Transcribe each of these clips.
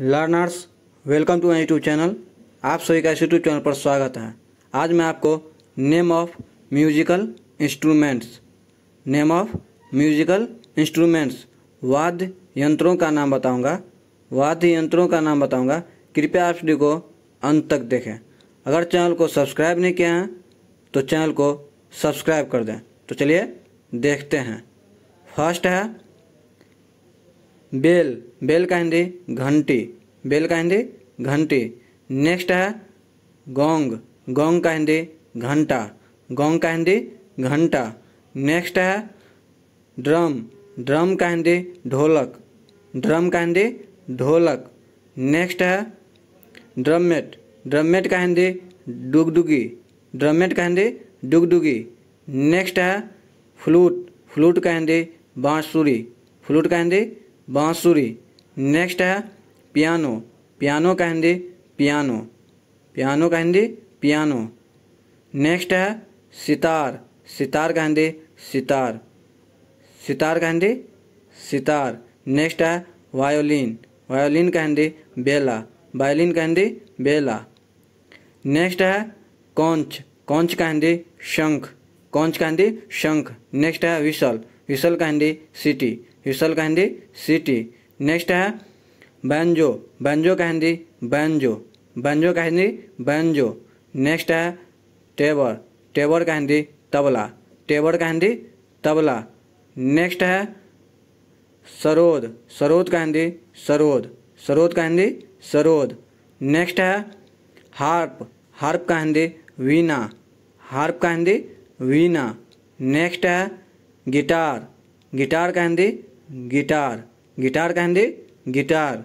learners welcome to my YouTube channel आप सभी का इस यूट्यूब चैनल पर स्वागत है आज मैं आपको name of musical instruments name of musical instruments वाद्य यंत्रों का नाम बताऊंगा वाद्य यंत्रों का नाम बताऊंगा कृपया आप वीडियो को अंत तक देखें अगर चैनल को सब्सक्राइब नहीं किया है तो चैनल को सब्सक्राइब कर दें तो चलिए देखते हैं फर्स्ट है बेल बेल कहेंगे घंटी बेल कहेंगे घंटी नेक्स्ट है गोंग गोंग कहेंगे घंटा गोंग कहेंगे घंटा नेक्स्ट है ड्रम ड्रम कहेंगे ढोलक ड्रम कहेंगे ढोलक नेक्स्ट है ड्रममेट ड्रममेट कहेंगे डुगडुगी ड्रममेट कहेंगे डुगडुगी नेक्स्ट है फ्लूट फ्लूट कहेंगे बांसुरी फ्लूट कहेंगे बांसुरी नेक्स्ट है पियानो पियानो का हिंदी पियानो पियानो का हिंदी पियानो नेक्स्ट है सितार सितार का हिंदी सितार सितार का हिंदी सितार नेक्स्ट है वायोलिन वायोलिन का हिंदी बेला वायोलिन का हिंदी बेला नेक्स्ट है कौंच कौंच का हिंदी शंख कौंच का हिंदी शंख नेक्स्ट है विशल विशल का हिंदी सिटी विशाल का हिंदी सीटी नेक्स्ट है बैंजो बैंजो का हिंदी बैंजो बैंजो का हिंदी बैंजो नेक्स्ट है टेबर टेबर का हिंदी तबला टेबर का हिंदी तबला नेक्स्ट है सरोद सरोद का हिंदी सरोद सरोद का हिंदी सरोद नेक्स्ट है हार्प हार्प का हिंदी वीणा हार्प का हिंदी वीणा नेक्स्ट है गिटार गिटार का हिंदी गिटार गिटार दे गिटार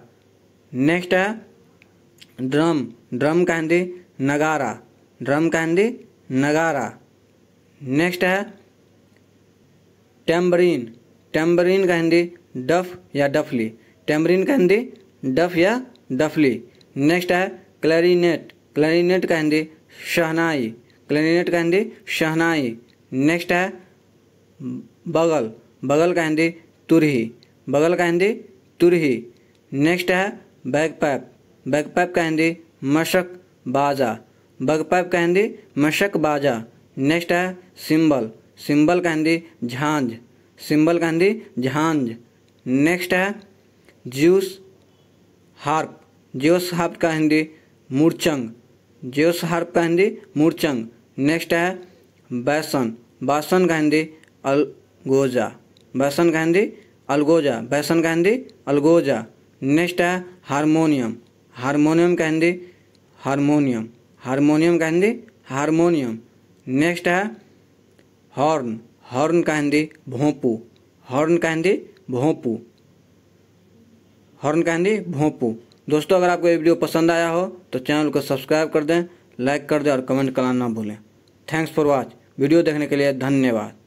नेक्स्ट है ड्रम ड्रम दे नगारा ड्रम दे नगारा नेक्स्ट है टैम्बरीन टैम्बरीन दे डफ या डफली टैम्बरीन दे डफ या डफली नेक्स्ट है क्लैरिनेट क्लैरिनेट दे शहनाई क्लैरिनेट दे शहनाई नेक्स्ट है बगल बगल दे तुरही बगल का हिंदी तुरही नेक्स्ट है बैग पैप बैग पैप का हिंदी मशक बाजा पैप का हिंदी मशक बाजा नेक्स्ट है सिंबल सिंबल का हिंदी झांझ सिंबल का हिंदी झांझ नेक्स्ट है ज्यूस हार्प ज्योस हार्प का हिंदी मूर्चंग ज्योस हार्प का हिंदी मूर्चंग नेक्स्ट है बैसन बासन का हिंदी अलगोजा बैसन कहंदी अलगोजा बैसन कहंदी अलगोजा नेक्स्ट है हारमोनियम हारमोनियम कहंदी हारमोनियम हारमोनियम कहंदी हारमोनियम नेक्स्ट है हॉर्न हॉर्न कहंदी भोंपू हॉर्न कहंदी भोंपू हॉर्न कहंदी भोंपू दोस्तों अगर आपको ये वीडियो पसंद आया हो तो चैनल को सब्सक्राइब कर दें लाइक कर दें और कमेंट करना ना भूलें थैंक्स फॉर वॉच वीडियो देखने के लिए धन्यवाद